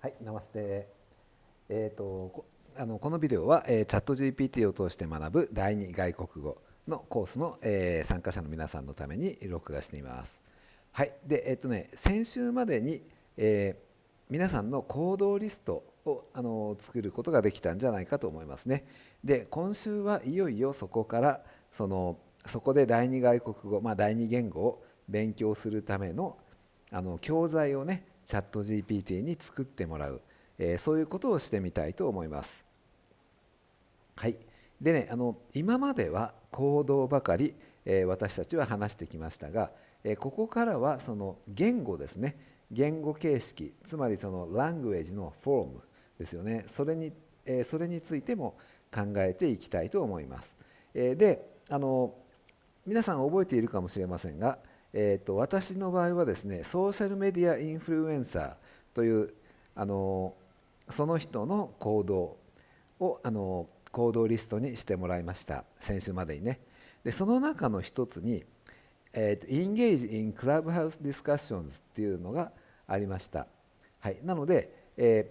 はい、ナマステ。えっ、ー、とこあのこのビデオは、えー、チャット GPT を通して学ぶ第2外国語のコースの、えー、参加者の皆さんのために録画しています。はい、でえっ、ー、とね先週までに、えー、皆さんの行動リストをあの作ることができたんじゃないかと思いますね。で今週はいよいよそこからそのそこで第2外国語、まあ、第2言語を勉強するためのあの教材をねチャット GPT に作ってもらう、えー、そういうことをしてみたいと思います。はい、でねあの今までは行動ばかり、えー、私たちは話してきましたが、えー、ここからはその言語ですね言語形式つまりそのラングエージのフォームですよねそれに,、えそれについても考えていきたいと思います。えであの皆さん覚えているかもしれませんがえーと、私の場合はですねソーシャルメディアインフルエンサーというあのその人の行動をあの行動リストにしてもらいました先週までにねでその中の一つに、えーと、とインゲージ・イン・クラブハウス・ディスカッションズっていうのがありました、はい、なので、えー、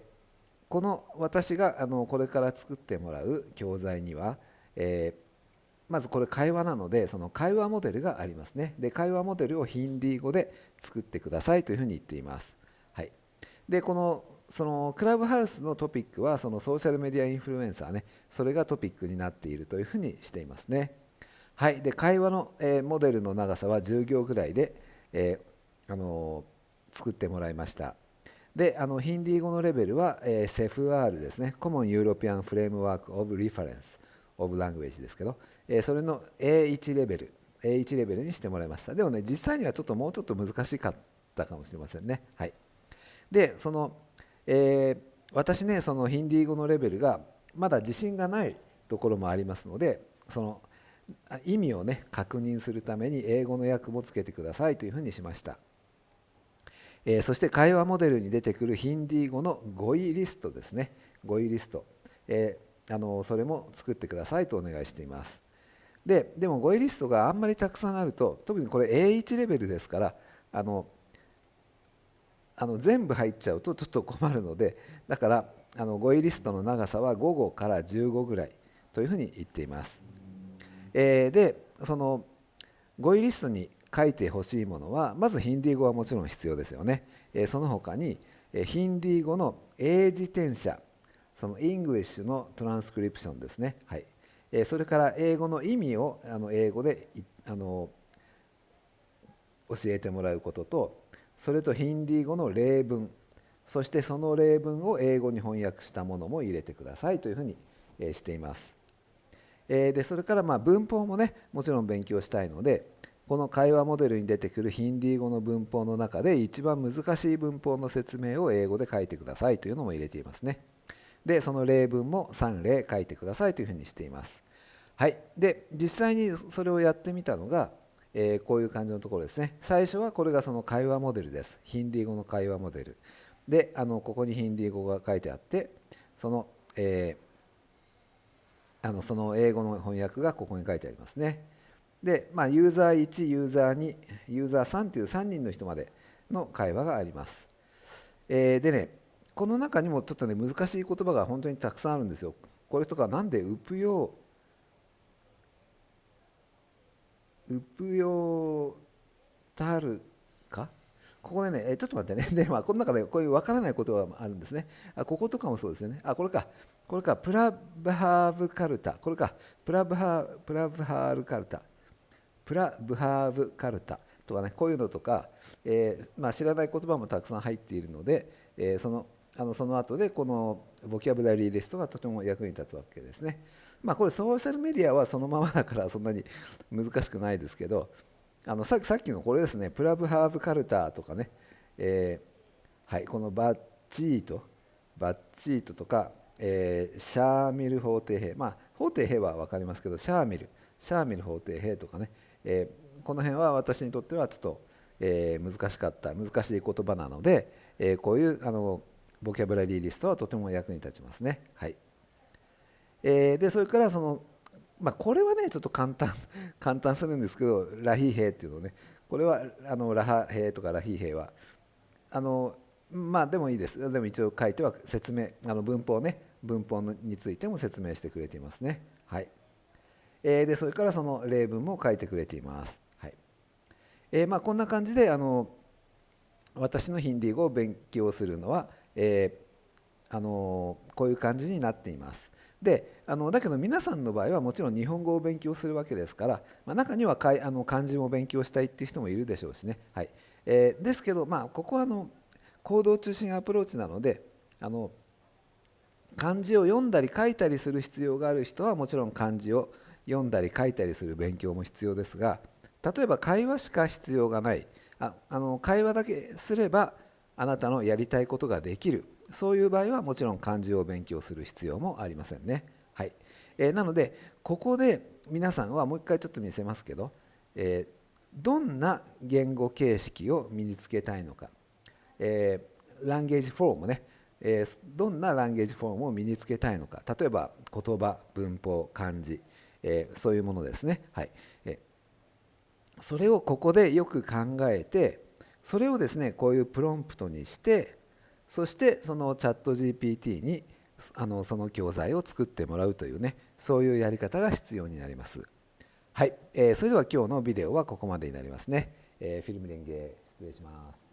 この私があのこれから作ってもらう教材には、えーまずこれ会話なのでその会話モデルがありますねで会話モデルをヒンディー語で作ってくださいというふうに言っています、はい、でこのそのクラブハウスのトピックはそのソーシャルメディアインフルエンサーねそれがトピックになっているというふうにしていますねはいで会話の、えー、モデルの長さは10行ぐらいで、えー、あのー、作ってもらいましたであのヒンディー語のレベルは、えー、セフ r ですねコモンユーロピアンフレームワークオブリファレンス。オブラングージですけど、えそれの A1 レベル A1 レベルにしてもらいましたでもね実際にはちょっともうちょっと難しかったかもしれませんねはいでその、えー、私ねそのヒンディー語のレベルがまだ自信がないところもありますのでその意味をね確認するために英語の訳もつけてくださいというふうにしました、えー、そして会話モデルに出てくるヒンディー語の語彙リストですね語彙リスト、えあのそれも作ってくださいとお願いしていますででも語彙リストがあんまりたくさんあると特にこれ A1 レベルですからあのあの全部入っちゃうとちょっと困るのでだからあの語彙リストの長さは5語から15ぐらいというふうに言っています、えー、でその語彙リストに書いてほしいものはまずヒンディー語はもちろん必要ですよね、えー、その他にヒンディー語の英自転車そのイングリッシュのトランスクリプションですね、はいえー、それから英語の意味をあの英語であの教えてもらうこととそれとヒンディー語の例文そしてその例文を英語に翻訳したものも入れてくださいというふうに、えしています。えでそれからま文法もねもちろん勉強したいのでこの会話モデルに出てくるヒンディー語の文法の中で一番難しい文法の説明を英語で書いてくださいというのも入れていますね。でその例文も3例書いてくださいというふうにしています。はい、で実際にそれをやってみたのが、えー、こういう感じのところですね最初はこれがその会話モデルですヒンディー語の会話モデルであのここにヒンディー語が書いてあってそのえー、あのその英語の翻訳がここに書いてありますねで、まあ、ユーザー1ユーザー2ユーザー3という3人の人までの会話があります、えー、でねこの中にもちょっとね難しい言葉が本当にたくさんあるんですよ。これとかなんでうぷようぷよたるかここでね、ちょっと待ってね、でまあ、この中でこういう分からない言葉もあるんですね。あこことかもそうですよね。あ、これか、これか、プラブハーブカルタ、これか、プラブハプラブハールカルタ、プラブハーブカルタとかね、こういうのとか、えー、まあ、知らない言葉もたくさん入っているので、えー、そのあのその後でこのボキャブラリーリストがとても役に立つわけですね。まあ、これソーシャルメディアはそのままだからそんなに難しくないですけどあのさっきのこれですねプラブハーブカルターとかね、えー、はい、このバッチートバッチートとか、えー、シャーミル法廷兵まあ法廷兵は分かりますけどシャーミルシャーミル法廷兵とかね、えー、この辺は私にとってはちょっと、え難しかった難しい言葉なので、えこういうあのボキャブラリーリストはとても役に立ちますね。はいえー、でそれからその、まあ、これはねちょっと簡単 簡単するんですけどラヒーイっていうのねこれはあのラハイとかラヒ兵はあのまあでもいいですでも一応書いては説明あの文法ね文法についても説明してくれていますね。はいえー、でそれからその例文も書いてくれています。はいえー、まあ、こんな感じであの私のヒンディー語を勉強するのはえー、あのこういう感じになっています。であのだけど皆さんの場合はもちろん日本語を勉強するわけですから、まあ、中にはかいあの漢字も勉強したいっていう人もいるでしょうしね、はいえー、ですけど、まあ、ここはあの行動中心アプローチなのであの漢字を読んだり書いたりする必要がある人はもちろん漢字を読んだり書いたりする勉強も必要ですが例えば会話しか必要がないああの会話だけすればあなたのやりたいことができるそういう場合はもちろん漢字を勉強する必要もありませんね。はいえー、なのでここで皆さんはもう一回ちょっと見せますけど、えー、どんな言語形式を身につけたいのか、えー、ランゲージフォームね、えー、どんなランゲージフォームを身につけたいのか例えば言葉文法漢字、えそういうものですね。はいえそれをここでよく考えてそれをですねこういうプロンプトにしてそしてそのチャット GPT にあのその教材を作ってもらうというねそういうやり方が必要になります。はい、えー、それでは今日のビデオはここまでになりますね。えー、フィルムレンゲ失礼します。